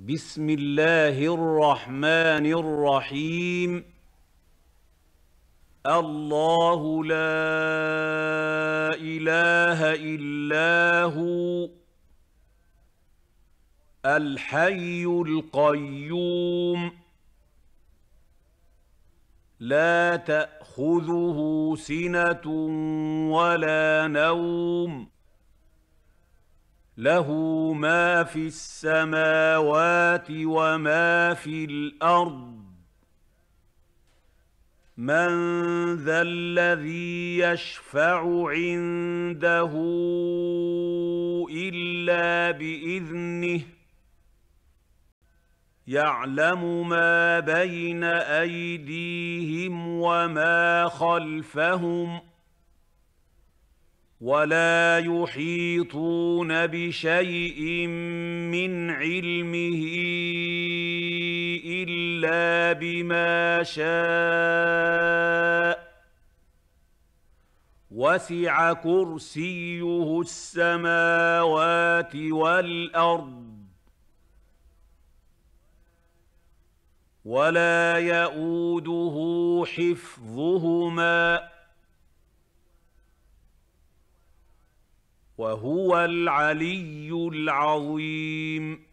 بسم الله الرحمن الرحيم الله لا اله الا هو الحي القيوم لا تاخذه سنه ولا نوم له ما في السماوات وما في الارض من ذا الذي يشفع عنده الا باذنه يعلم ما بين ايديهم وما خلفهم ۖ ولا يحيطون بشيء من علمه الا بما شاء وسع كرسيه السماوات والارض ولا يئوده حفظهما وهو العلي العظيم